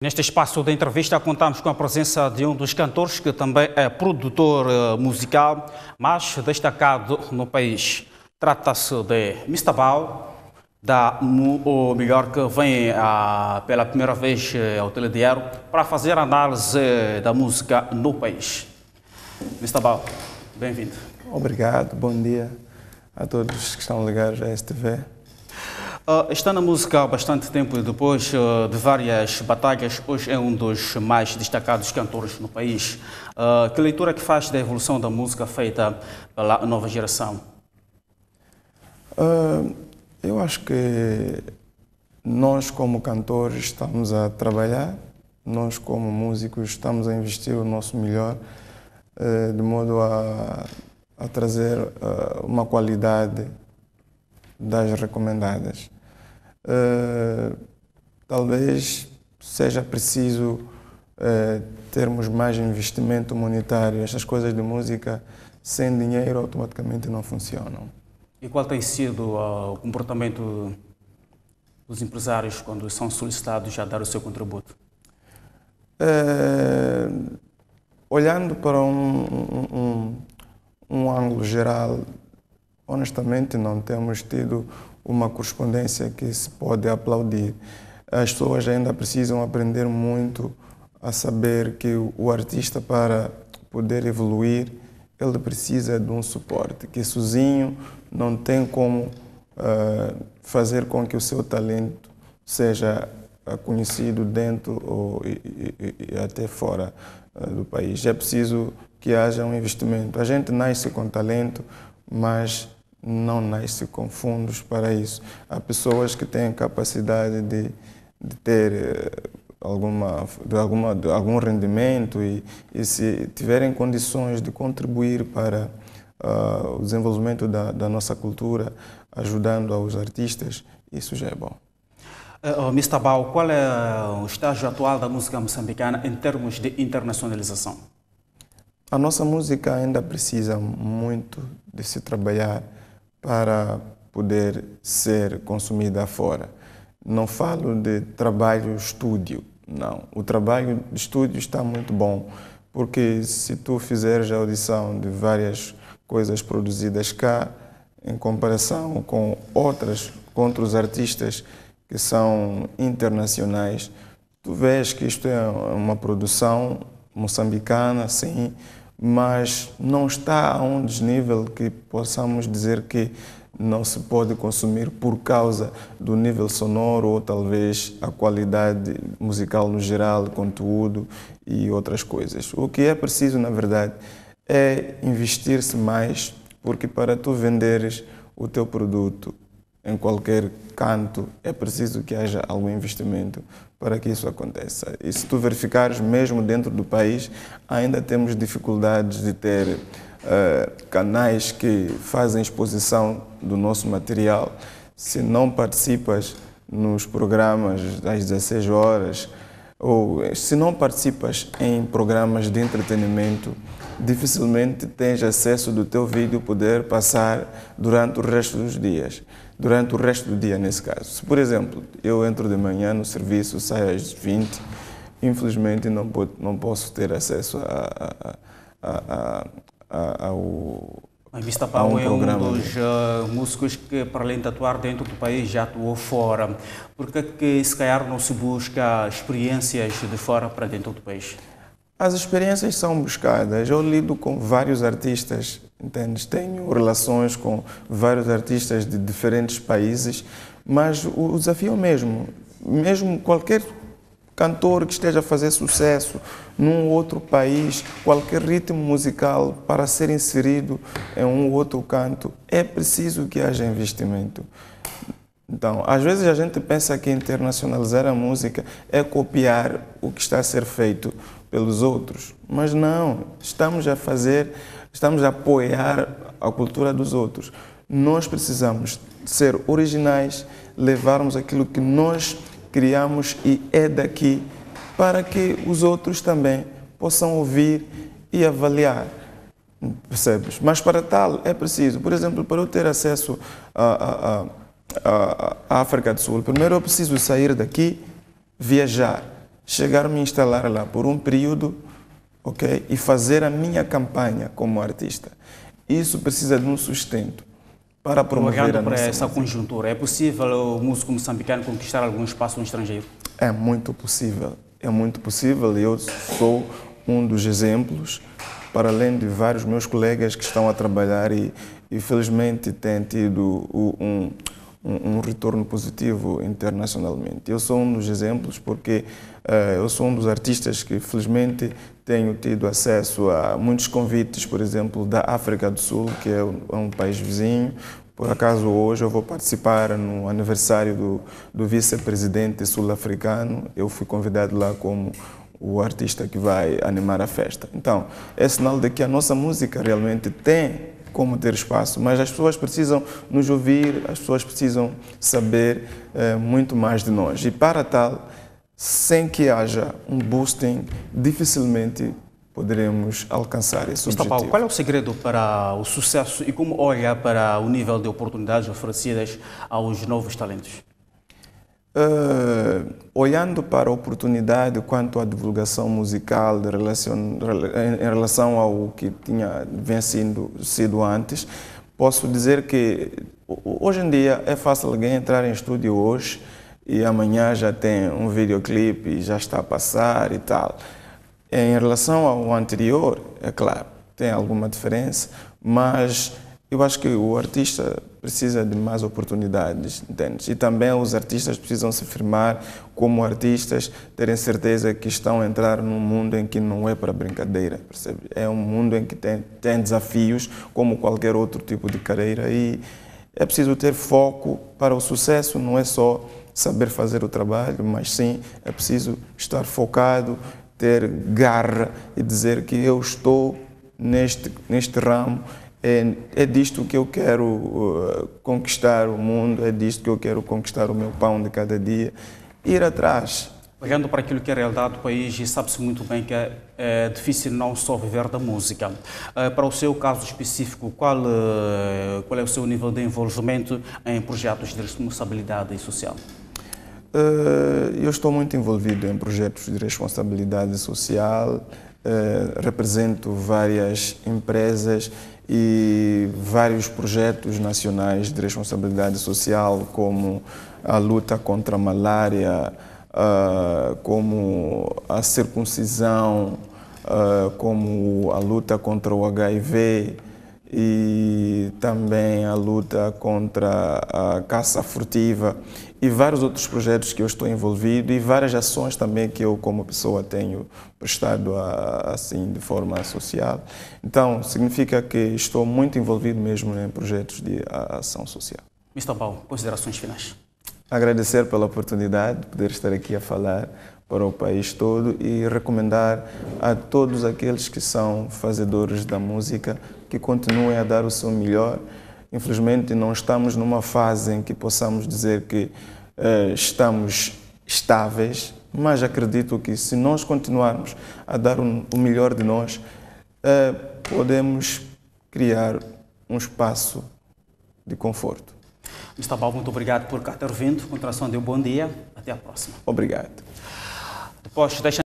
Neste espaço da entrevista, contamos com a presença de um dos cantores que também é produtor eh, musical, mas destacado no país. Trata-se de Mr. Bal, da, ou melhor, que vem a, ah, pela primeira vez eh, ao Telediário para fazer análise da música no país. Mr. Bal, bem-vindo. Obrigado, bom dia a todos que estão ligados à STV. Uh, está na música há bastante tempo e depois uh, de várias batalhas, hoje é um dos mais destacados cantores no país. Uh, que leitura que faz da evolução da música feita pela nova geração? eu acho que nós, como cantores, estamos a trabalhar, nós, como músicos, estamos a investir o nosso melhor de modo a, a trazer uma qualidade das recomendadas uh, talvez seja preciso uh, termos mais investimento monetário. Estas coisas de música sem dinheiro automaticamente não funcionam. E qual tem sido uh, o comportamento dos empresários quando são solicitados a dar o seu contributo? olhando para um, um, um, um ângulo geral honestamente não temos tido uma correspondência que se pode aplaudir. As pessoas ainda precisam aprender muito a saber que o artista, para poder evoluir, ele precisa de um suporte, que sozinho não tem como uh, fazer com que o seu talento seja ah, conhecido dentro ou, e, e, e até fora uh, do país. É preciso que haja um investimento. A gente nasce com talento, mas não nasce com fundos para isso. Há pessoas que têm capacidade de, de ter eh, alguma, de alguma, de algum rendimento e, e, se tiverem condições de contribuir para uh, o desenvolvimento da, da, nossa cultura, ajudando aos artistas, isso já é bom. Uh, eh, oh, Mr. Bau, qual é o estágio atual da música moçambicana em termos de internacionalização? A nossa música ainda precisa muito de se trabalhar para poder ser consumida fora. Não falo de trabalho estúdio, não. O trabalho de estúdio está muito bom, porque se tu fizeres a audição de várias coisas produzidas cá, em comparação com outras, com outros artistas que são internacionais, tu vês que isto é uma produção moçambicana, sim, mas não está a um desnível que possamos dizer que não se pode consumir por causa do nível sonoro ou talvez a qualidade musical no geral, conteúdo e outras coisas. O que é preciso, na verdade, é investir-se mais, porque para tu venderes o teu produto em qualquer canto é preciso que haja algum investimento, para que isso aconteça. E se tu verificares, mesmo dentro do país, ainda temos dificuldades de ter uh, canais que fazem exposição do nosso material. Se não participas nos programas às 16 horas, ou se não participas em programas de entretenimento, dificilmente tens acesso do teu vídeo poder passar durante o resto dos dias. Durante o resto do dia, nesse caso. Se, por exemplo, eu entro de manhã no serviço, saio às 20, infelizmente não, pode, não posso ter acesso a, a, a, ao, a Vista Pau um é um dos eh, músicos que, para além de atuar dentro do país, já atuou fora. Por que, é se calhar, não se busca experiências de fora para dentro do país? As experiências são buscadas. Eu lido com vários artistas, entende? Tenho relações com vários artistas de diferentes países, mas o desafio é o mesmo. Mesmo qualquer cantor que esteja a fazer sucesso num outro país, qualquer ritmo musical para ser inserido em um outro canto, é preciso que haja investimento. Então, às vezes a gente pensa que internacionalizar a música é copiar o que está a ser feito, pelos outros. Mas não, estamos a fazer, estamos a apoiar a cultura dos outros. Nós precisamos ser originais, levarmos aquilo que nós criamos e é daqui para que os outros também possam ouvir e avaliar. Percebes? Mas para tal é preciso, por exemplo, para eu ter acesso à, à, à, à África do Sul, primeiro eu preciso sair daqui, viajar chegar a me instalar lá por um período, ok, e fazer a minha campanha como artista. Isso precisa de um sustento para é promover Olhando a para essa música. conjuntura, é possível o músico moçambicano conquistar algum espaço no estrangeiro? É muito possível, é muito possível. Eu sou um dos exemplos, para além de vários meus colegas que estão a trabalhar e, e felizmente têm tido um, um, um, retorno positivo internacionalmente. Eu sou um dos exemplos porque uh, eu sou um dos artistas que, felizmente, tenho tido acesso a muitos convites, por exemplo, da África do Sul, que é um, é um país vizinho, por acaso, hoje eu vou participar no aniversário do, do vice-presidente sul-africano. Eu fui convidado lá como o artista que vai animar a festa. Então, é sinal de que a nossa música realmente tem como ter espaço, mas as pessoas precisam nos ouvir, as pessoas precisam saber eh, muito mais de nós. E para tal, sem que haja um boosting, dificilmente poderemos alcançar esse Mr. objetivo. qual é o segredo para o sucesso e como olha para o nível de oportunidades oferecidas aos novos talentos? Uh, olhando para a oportunidade quanto à divulgação musical em relação ao que tinha vencido sido, sido antes, posso dizer que hoje em dia é fácil alguém entrar em estúdio hoje e amanhã já tem um videoclipe e já está a passar e tal. Em relação ao anterior, é claro, tem alguma diferença, mas eu acho que o artista precisa de mais oportunidades, entende? E também os artistas precisam se firmar como artistas, terem certeza que estão a entrar num mundo em que não é para brincadeira, percebe? É um mundo em que tem, tem desafios, como qualquer outro tipo de carreira, e é preciso ter foco para o sucesso, não é só saber fazer o trabalho, mas sim é preciso estar focado, ter garra e dizer que eu estou neste, neste ramo é, é disto que eu quero uh, conquistar o mundo, é disto que eu quero conquistar o meu pão de cada dia. Ir atrás. Olhando para aquilo que é a realidade do país, e sabe-se muito bem que é, é, difícil não só viver da música. Uh, para o seu caso específico, qual, uh, qual é o seu nível de envolvimento em projetos de responsabilidade social? Uh, eu estou muito envolvido em projetos de responsabilidade social, uh, represento várias empresas e vários projetos nacionais de responsabilidade social, como a luta contra a malária, ah, como a circuncisão, ah, como a luta contra o HIV, e também a luta contra a caça furtiva e vários outros projetos que eu estou envolvido e várias ações também que eu como pessoa tenho prestado a, assim de forma social. Então, significa que estou muito envolvido mesmo em projetos de ação social. Mr. Paulo, considerações finais. Agradecer pela oportunidade de poder estar aqui a falar para o país todo e recomendar a todos aqueles que são fazedores da música que continuem a dar o seu melhor. Infelizmente, não estamos numa fase em que possamos dizer que uh, estamos estáveis, mas acredito que se nós continuarmos a dar um, o melhor de nós, uh, podemos criar um espaço de conforto. Paulo, muito obrigado por cá ter vindo. Contração deu um bom dia. Até a próxima. Obrigado. Depois, deixa